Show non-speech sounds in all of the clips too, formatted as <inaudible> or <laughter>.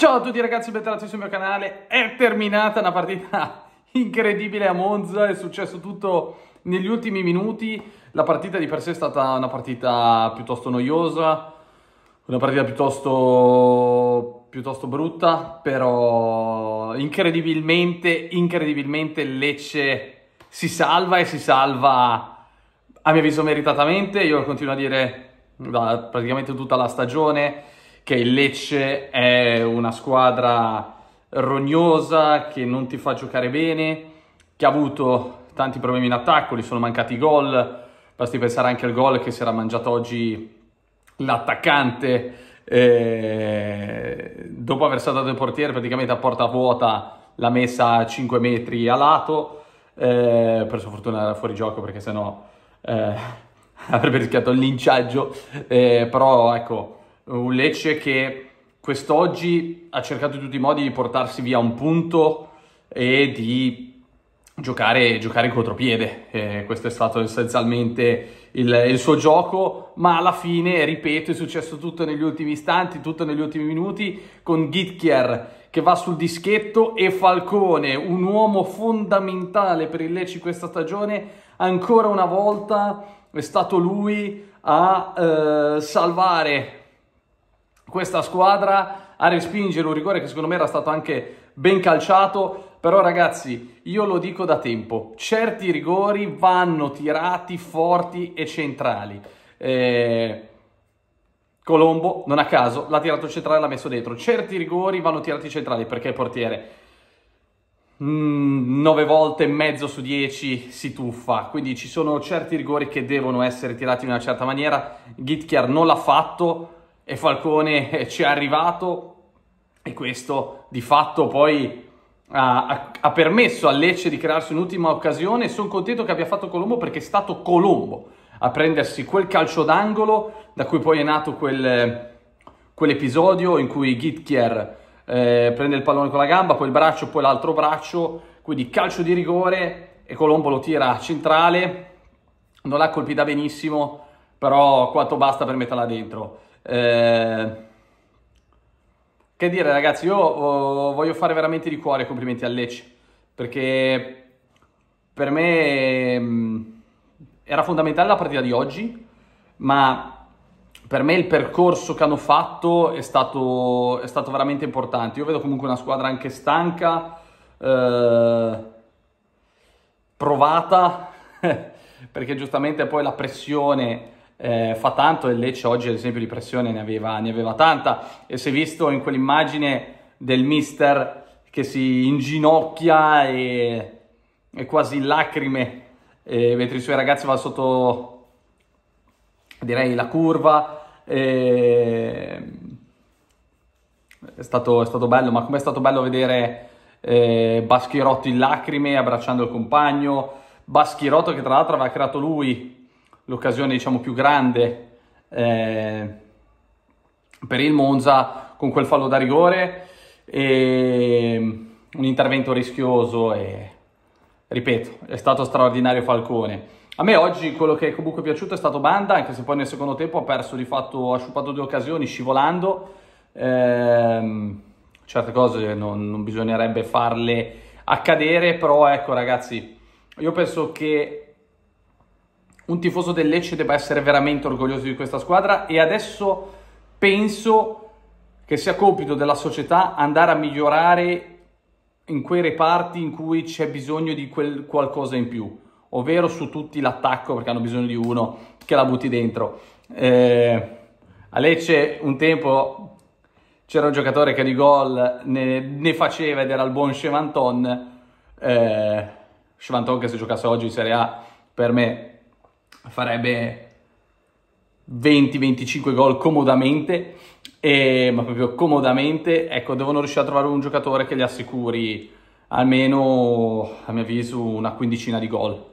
Ciao a tutti ragazzi, bentornati sul mio canale. È terminata una partita <laughs> incredibile a Monza, è successo tutto negli ultimi minuti. La partita di per sé è stata una partita piuttosto noiosa, una partita piuttosto, piuttosto brutta, però incredibilmente, incredibilmente Lecce si salva e si salva a mio avviso meritatamente. Io continuo a dire da praticamente tutta la stagione che il Lecce è una squadra rognosa, che non ti fa giocare bene, che ha avuto tanti problemi in attacco, gli sono mancati i gol, basti pensare anche al gol che si era mangiato oggi l'attaccante eh, dopo aver saltato il portiere praticamente a porta vuota l'ha messa a 5 metri a lato eh, per sua fortuna era fuori gioco perché sennò eh, <laughs> avrebbe rischiato il linciaggio eh, però ecco un Lecce che quest'oggi ha cercato in tutti i modi di portarsi via un punto e di giocare, giocare in contropiede. Eh, questo è stato essenzialmente il, il, suo gioco, ma alla fine, ripeto, è successo tutto negli ultimi istanti, tutto negli ultimi minuti, con Gitkier che va sul dischetto e Falcone, un uomo fondamentale per il Lecce questa stagione, ancora una volta è stato lui a eh, salvare questa squadra a respingere un rigore che secondo me era stato anche ben calciato. Però ragazzi, io lo dico da tempo, certi rigori vanno tirati forti e centrali. Eh, Colombo, non a caso, l'ha tirato centrale e l'ha messo dentro. Certi rigori vanno tirati centrali perché il portiere 9 mm, volte e mezzo su 10 si tuffa, quindi ci sono certi rigori che devono essere tirati in una certa maniera. Gitchiar non l'ha fatto, e Falcone eh, ci è arrivato e questo di fatto poi ha, ha, permesso a Lecce di crearsi un'ultima occasione e sono contento che abbia fatto Colombo perché è stato Colombo a prendersi quel calcio d'angolo da cui poi è nato quel, quell'episodio in cui Gitkier eh, prende il pallone con la gamba, poi il braccio, poi l'altro braccio, quindi calcio di rigore e Colombo lo tira a centrale, non l'ha colpita benissimo, però quanto basta per metterla dentro. Eh, che dire ragazzi, io oh, voglio fare veramente di cuore complimenti al Lecce, perché per me mm, era fondamentale la partita di oggi, ma per me il percorso che hanno fatto è stato, è stato veramente importante. Io vedo comunque una squadra anche stanca, eh, provata, <laughs> perché giustamente poi la pressione eh, fa tanto e Lecce oggi ad esempio di pressione ne aveva, ne aveva tanta e si è visto in quell'immagine del mister che si inginocchia e, e quasi in lacrime eh, mentre i suoi ragazzi vanno sotto direi la curva eh, è, stato, è stato bello ma com'è stato bello vedere eh, Baschirotto in lacrime abbracciando il compagno Baschirotto che tra l'altro aveva creato lui l'occasione diciamo più grande eh, per il Monza con quel fallo da rigore e un intervento rischioso e ripeto è stato straordinario Falcone a me oggi quello che è comunque piaciuto è stato Banda anche se poi nel secondo tempo ha perso di fatto ha sciupato due occasioni scivolando eh, certe cose non, non bisognerebbe farle accadere però ecco ragazzi io penso che un tifoso del Lecce debba essere veramente orgoglioso di questa squadra e adesso penso che sia compito della società andare a migliorare in quei reparti in cui c'è bisogno di quel qualcosa in più, ovvero su tutti l'attacco perché hanno bisogno di uno che la butti dentro. Eh, a Lecce un tempo c'era un giocatore che di gol ne, ne faceva ed era il buon Chevanton. Eh, Chevanton che se giocasse oggi in Serie A per me farebbe 20-25 gol comodamente, e, ma proprio comodamente, ecco, devono riuscire a trovare un giocatore che li assicuri almeno, a mio avviso, una quindicina di gol.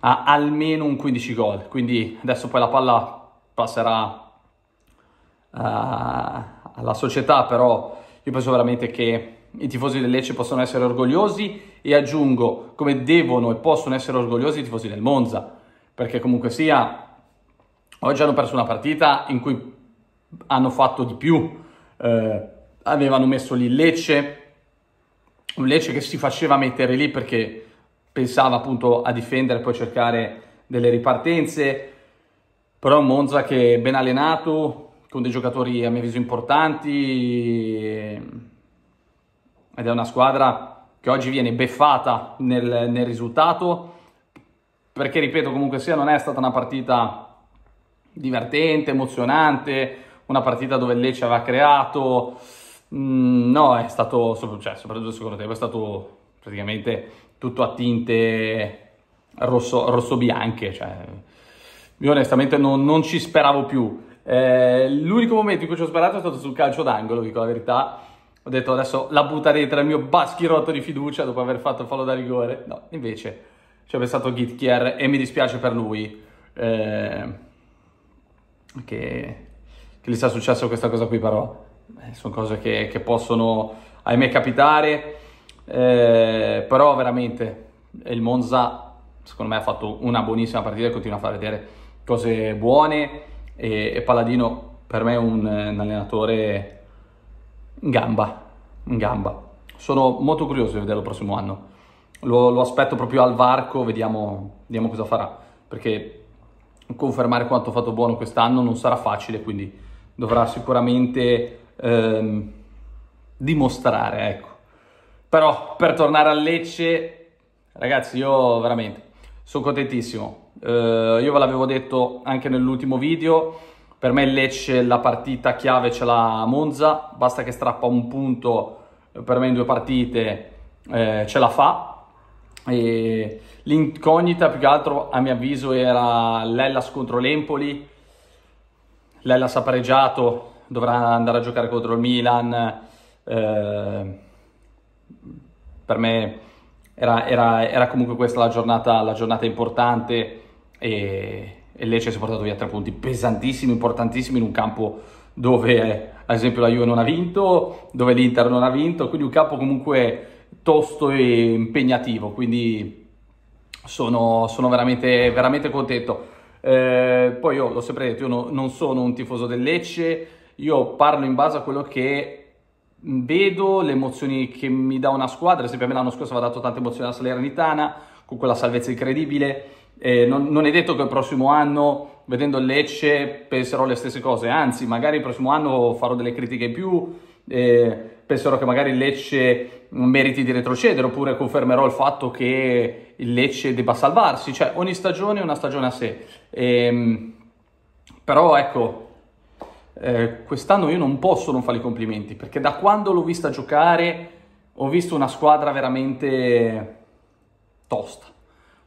Ha almeno un 15 gol, quindi adesso poi la palla passerà uh, alla società, però io penso veramente che i tifosi del Lecce possono essere orgogliosi e aggiungo come devono e possono essere orgogliosi i tifosi del Monza perché comunque sia, oggi hanno perso una partita in cui hanno fatto di più, eh, avevano messo lì Lecce, un Lecce che si faceva mettere lì perché pensava appunto a difendere e poi cercare delle ripartenze, però un Monza che è ben allenato, con dei giocatori a mio avviso importanti ed è una squadra che oggi viene beffata nel, nel risultato perché ripeto comunque sia non è stata una partita divertente, emozionante, una partita dove il Lecce aveva creato, mh, mm, no è stato, cioè, soprattutto il secondo tempo è stato praticamente tutto a tinte rosso, rosso-bianche, cioè, io onestamente non, non ci speravo più. Eh, l'unico momento in cui ci ho sperato è stato sul calcio d'angolo, dico la verità. Ho detto adesso la butta era il mio baschirotto di fiducia dopo aver fatto il fallo da rigore. No, invece ci ha pensato Gitkier e mi dispiace per lui eh, che, che gli sia successo questa cosa qui però eh, sono cose che, che, possono ahimè capitare eh, però veramente eh, il Monza secondo me ha fatto una buonissima partita e continua a far vedere cose buone e, e Paladino per me è un, eh, un allenatore in gamba, in gamba. Sono molto curioso di vederlo il prossimo anno lo, lo aspetto proprio al varco, vediamo, vediamo, cosa farà, perché confermare quanto fatto buono quest'anno non sarà facile, quindi dovrà sicuramente ehm, dimostrare, ecco. Però per tornare a Lecce, ragazzi, io veramente sono contentissimo. Eh, io ve l'avevo detto anche nell'ultimo video, per me Lecce la partita chiave ce l'ha Monza, basta che strappa un punto eh, per me in due partite eh, ce la fa e l'incognita più che altro a mio avviso era l'Ellas contro l'Empoli, l'Ellas ha pareggiato, dovrà andare a giocare contro il Milan, eh, per me era, era, era, comunque questa la giornata, la giornata importante e, e Lecce si è portato via tre punti pesantissimi, importantissimi in un campo dove eh, ad esempio la Juve non ha vinto, dove l'Inter non ha vinto, quindi un campo comunque tosto e impegnativo, quindi sono, sono veramente, veramente contento. Eh, poi io l'ho sempre detto, io no, non sono un tifoso del Lecce, io parlo in base a quello che vedo, le emozioni che mi dà una squadra, ad esempio a me l'anno scorso mi ha dato tante emozioni alla Salernitana, con quella salvezza incredibile, eh, non, non, è detto che il prossimo anno, vedendo il Lecce, penserò le stesse cose, anzi magari il prossimo anno farò delle critiche in più, eh, penserò che magari il Lecce meriti di retrocedere oppure confermerò il fatto che il Lecce debba salvarsi, cioè ogni stagione è una stagione a sé. Ehm, però ecco, eh, quest'anno io non posso non fare i complimenti perché da quando l'ho vista giocare ho visto una squadra veramente tosta,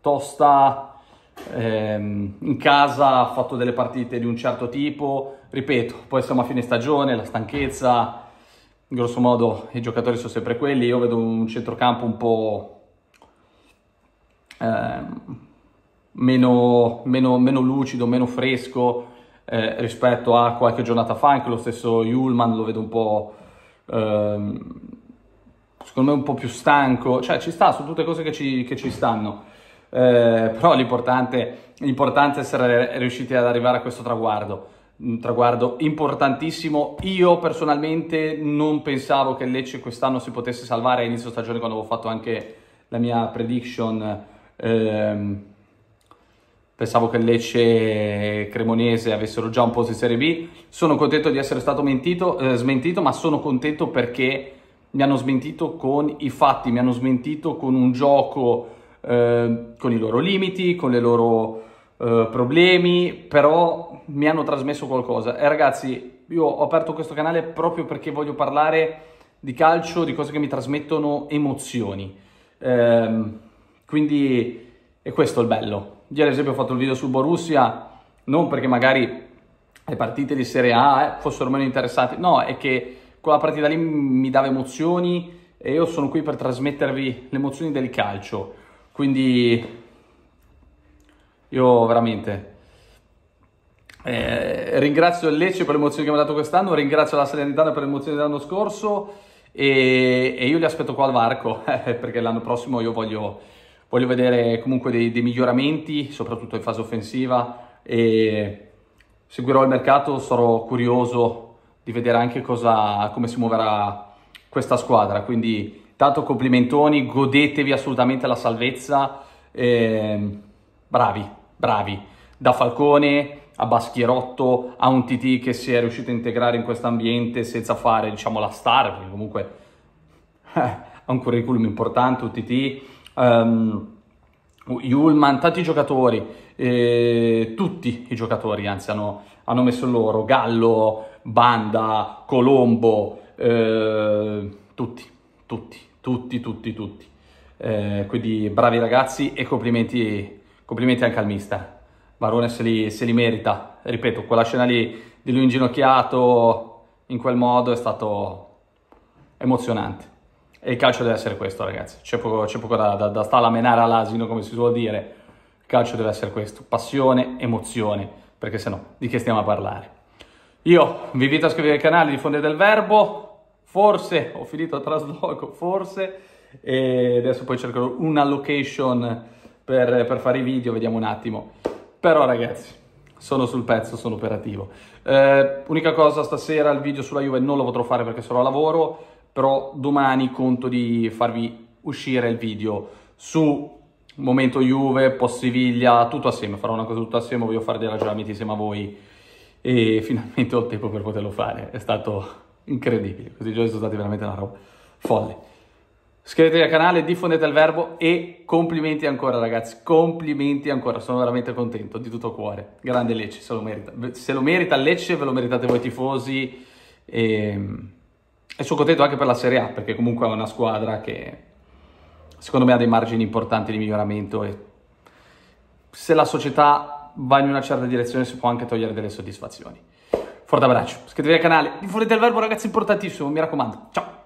tosta ehm, in casa ha fatto delle partite di un certo tipo, ripeto, poi siamo a fine stagione, la stanchezza, grosso modo i giocatori sono sempre quelli, io vedo un centrocampo un po' eh, meno, meno, meno, lucido, meno fresco eh, rispetto a qualche giornata fa, anche lo stesso Yulman lo vedo un po'... Eh, secondo me un po' più stanco, cioè ci sta, sono tutte cose che ci, che ci stanno, eh, però l'importante, l'importante è essere riusciti ad arrivare a questo traguardo un traguardo importantissimo. Io personalmente non pensavo che il Lecce quest'anno si potesse salvare a inizio stagione quando avevo fatto anche la mia prediction. Ehm, pensavo che Lecce e Cremonese avessero già un posto in Serie B. Sono contento di essere stato mentito, eh, smentito, ma sono contento perché mi hanno smentito con i fatti, mi hanno smentito con un gioco eh, con i loro limiti, con le loro eh, problemi, però mi hanno trasmesso qualcosa. E eh, ragazzi, io ho aperto questo canale proprio perché voglio parlare di calcio, di cose che mi trasmettono emozioni. Ehm, quindi è questo il bello. Ieri ad esempio ho fatto il video su Borussia, non perché magari le partite di Serie A eh, fossero meno interessanti, no, è che quella partita lì mi dava emozioni e io sono qui per trasmettervi le emozioni del calcio. Quindi io veramente eh, ringrazio il Lecce per le emozioni che mi ha dato quest'anno, ringrazio la Salernitana per le emozioni dell'anno scorso e, e io li aspetto qua al varco <laughs> perché l'anno prossimo io voglio, voglio vedere comunque dei, dei, miglioramenti, soprattutto in fase offensiva e seguirò il mercato, sarò curioso di vedere anche cosa, come si muoverà questa squadra. Quindi tanto complimentoni, godetevi assolutamente la salvezza. Eh, bravi, bravi, da Falcone a Baschierotto a un TT che si è riuscito a integrare in questo ambiente senza fare diciamo la star, perché comunque eh, ha un curriculum importante, un TT, um, ehm, tanti giocatori, eh, tutti i giocatori anzi hanno, hanno, messo loro, Gallo, Banda, Colombo, eh, tutti, tutti, tutti, tutti, tutti. Eh, quindi bravi ragazzi e complimenti complimenti anche al mister. Barone se li, se li merita. Ripeto, quella scena lì di lui inginocchiato in quel modo è stato emozionante. E il calcio deve essere questo, ragazzi. C'è poco, c'è poco da, da, da stare a menare all'asino, come si suol dire. Il calcio deve essere questo. Passione, emozione. Perché se no, di che stiamo a parlare? Io vi invito a iscrivervi al canale, diffondete il verbo. Forse, ho finito il trasloco, forse. E adesso poi cercherò una location per, per fare i video, vediamo un attimo. Però ragazzi, sono sul pezzo, sono operativo. Eh, unica cosa, stasera il video sulla Juve non lo potrò fare perché sarò a lavoro, però domani conto di farvi uscire il video su momento Juve, Possiviglia, tutto assieme, farò una cosa tutto assieme, voglio fare dei ragionamenti insieme a voi e <laughs> finalmente ho il tempo per poterlo fare, è stato incredibile, questi giorni sono stati veramente una roba folle. Iscrivetevi al canale, diffondete il verbo e complimenti ancora ragazzi, complimenti ancora, sono veramente contento di tutto cuore. Grande Lecce, se lo merita, se lo merita Lecce ve lo meritate voi tifosi e, ehm, e sono contento anche per la Serie A perché comunque è una squadra che secondo me ha dei margini importanti di miglioramento e se la società va in una certa direzione si può anche togliere delle soddisfazioni. Forte abbraccio, iscrivetevi al canale, diffondete il verbo ragazzi, importantissimo, mi raccomando, ciao!